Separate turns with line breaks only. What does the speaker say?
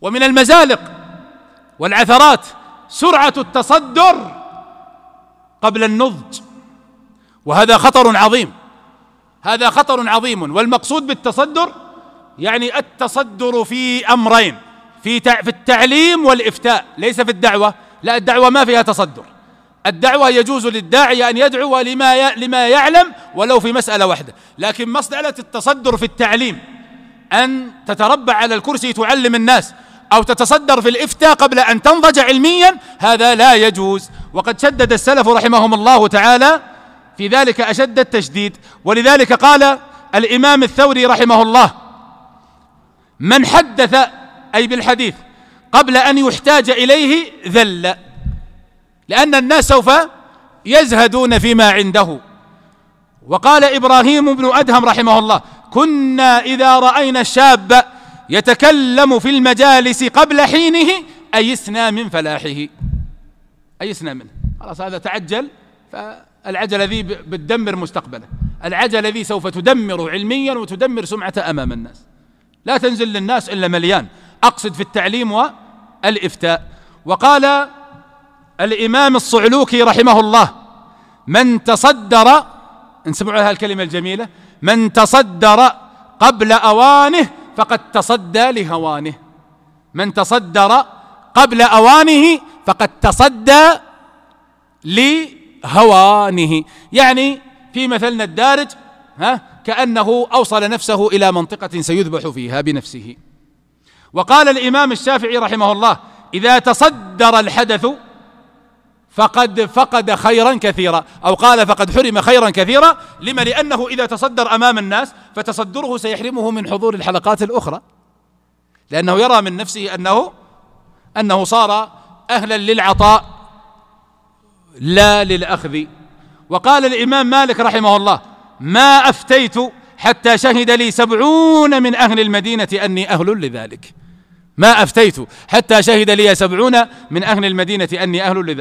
ومن المزالق والعثرات سرعه التصدر قبل النضج وهذا خطر عظيم هذا خطر عظيم والمقصود بالتصدر يعني التصدر في امرين في في التعليم والافتاء ليس في الدعوه لا الدعوه ما فيها تصدر الدعوه يجوز للداعي ان يدعو لما لما يعلم ولو في مساله واحده لكن مساله التصدر في التعليم ان تتربع على الكرسي تعلم الناس أو تتصدر في الإفتاء قبل أن تنضج علميا هذا لا يجوز وقد شدد السلف رحمهم الله تعالى في ذلك أشد التشديد ولذلك قال الإمام الثوري رحمه الله من حدث أي بالحديث قبل أن يحتاج إليه ذل لأن الناس سوف يزهدون فيما عنده وقال إبراهيم بن أدهم رحمه الله كنا إذا رأينا الشاب يتكلم في المجالس قبل حينه أيسنا من فلاحه أيسنا منه خلاص هذا تعجل فالعجلة ذي بتدمر مستقبله العجلة ذي سوف تدمر علميا وتدمر سمعته أمام الناس لا تنزل للناس إلا مليان أقصد في التعليم والإفتاء وقال الإمام الصعلوكي رحمه الله من تصدر انسمعوا لها الكلمة الجميلة من تصدر قبل أوانه فقد تصدى لهوانه من تصدر قبل اوانه فقد تصدى لهوانه يعني في مثلنا الدارج ها كانه اوصل نفسه الى منطقه سيذبح فيها بنفسه وقال الامام الشافعي رحمه الله اذا تصدر الحدث فقد فقد خيرا كثيرا أو قال فقد حرم خيرا كثيرا لما لأنه إذا تصدر أمام الناس فتصدره سيحرمه من حضور الحلقات الأخرى لأنه يرى من نفسه أنه أنه صار أهلا للعطاء لا للأخذ وقال الإمام مالك رحمه الله ما أفتيت حتى شهد لي سبعون من أهل المدينة أني أهل لذلك ما أفتيت حتى شهد لي سبعون من أهل المدينة أني أهل لذلك